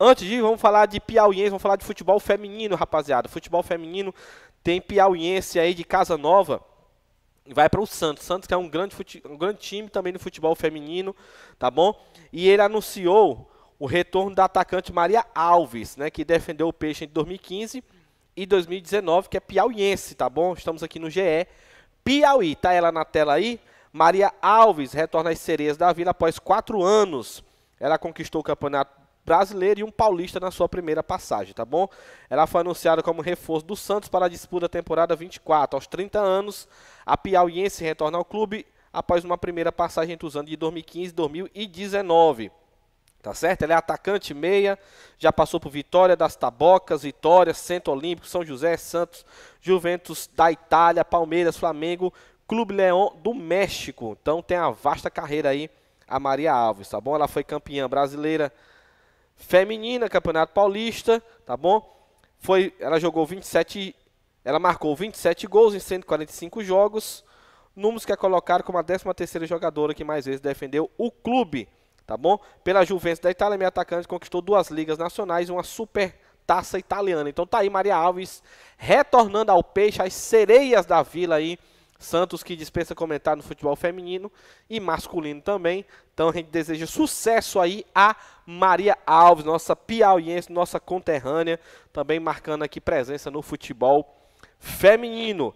Antes ir, vamos falar de piauiense, vamos falar de futebol feminino, rapaziada. Futebol feminino tem piauiense aí de Casa Nova. Vai para o Santos. Santos que é um grande, um grande time também no futebol feminino, tá bom? E ele anunciou o retorno da atacante Maria Alves, né, que defendeu o Peixe em 2015 e 2019, que é piauiense, tá bom? Estamos aqui no GE Piauí, tá ela na tela aí? Maria Alves retorna às sereias da Vila após quatro anos. Ela conquistou o campeonato brasileiro e um paulista na sua primeira passagem, tá bom? Ela foi anunciada como reforço do Santos para a disputa da temporada 24. Aos 30 anos, a piauiense retorna ao clube após uma primeira passagem entre os anos de 2015 e 2019. Tá certo? Ela é atacante meia, já passou por Vitória das Tabocas, Vitória, Centro Olímpico, São José, Santos, Juventus da Itália, Palmeiras, Flamengo, Clube Leão do México. Então tem a vasta carreira aí a Maria Alves, tá bom? Ela foi campeã brasileira feminina, Campeonato Paulista, tá bom? Foi, ela jogou 27, ela marcou 27 gols em 145 jogos, números que a colocaram como a 13 terceira jogadora que mais vezes defendeu o clube, tá bom? Pela Juventus da Itália, minha atacante conquistou duas ligas nacionais e uma super taça italiana. Então tá aí Maria Alves retornando ao peixe, às sereias da Vila aí Santos que dispensa comentar no futebol feminino e masculino também. Então a gente deseja sucesso aí a Maria Alves, nossa piauiense, nossa conterrânea, também marcando aqui presença no futebol feminino.